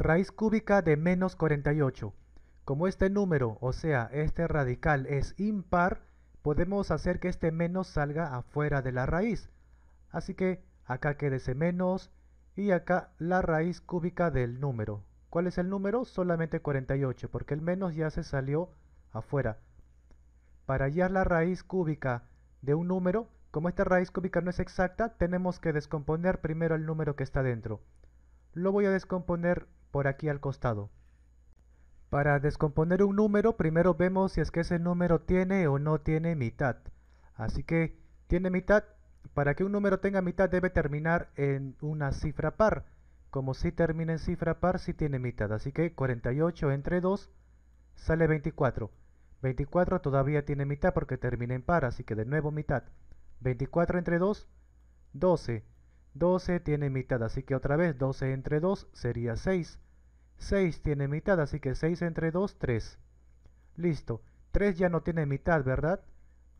Raíz cúbica de menos 48. Como este número, o sea, este radical es impar, podemos hacer que este menos salga afuera de la raíz. Así que acá quede ese menos y acá la raíz cúbica del número. ¿Cuál es el número? Solamente 48, porque el menos ya se salió afuera. Para hallar la raíz cúbica de un número, como esta raíz cúbica no es exacta, tenemos que descomponer primero el número que está dentro. Lo voy a descomponer por aquí al costado. Para descomponer un número, primero vemos si es que ese número tiene o no tiene mitad. Así que, tiene mitad. Para que un número tenga mitad debe terminar en una cifra par. Como si termina en cifra par, si tiene mitad. Así que 48 entre 2 sale 24. 24 todavía tiene mitad porque termina en par, así que de nuevo mitad. 24 entre 2, 12. 12 tiene mitad, así que otra vez 12 entre 2 sería 6. 6 tiene mitad, así que 6 entre 2, 3. Listo. 3 ya no tiene mitad, ¿verdad?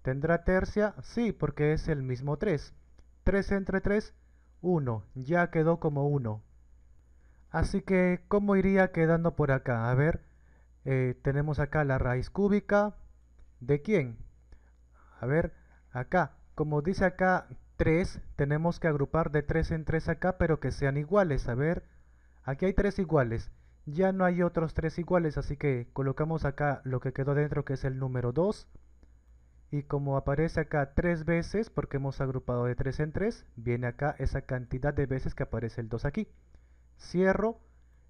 ¿Tendrá tercia? Sí, porque es el mismo 3. 3 entre 3, 1. Ya quedó como 1. Así que, ¿cómo iría quedando por acá? A ver, eh, tenemos acá la raíz cúbica. ¿De quién? A ver, acá. Como dice acá 3, tenemos que agrupar de 3 en 3 acá, pero que sean iguales. A ver, aquí hay 3 iguales. Ya no hay otros 3 iguales, así que colocamos acá lo que quedó dentro, que es el número 2. Y como aparece acá 3 veces, porque hemos agrupado de 3 en 3, viene acá esa cantidad de veces que aparece el 2 aquí. Cierro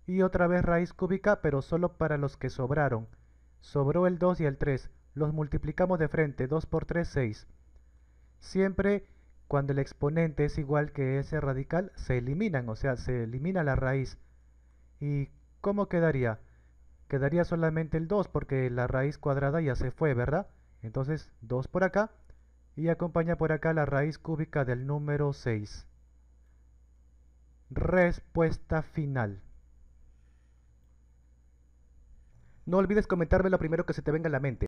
y otra vez raíz cúbica, pero solo para los que sobraron. Sobró el 2 y el 3. Los multiplicamos de frente, 2 por 3, 6. Siempre cuando el exponente es igual que ese radical, se eliminan, o sea, se elimina la raíz. ¿Y cómo quedaría? Quedaría solamente el 2 porque la raíz cuadrada ya se fue, ¿verdad? Entonces 2 por acá y acompaña por acá la raíz cúbica del número 6. Respuesta final. No olvides comentarme lo primero que se te venga a la mente.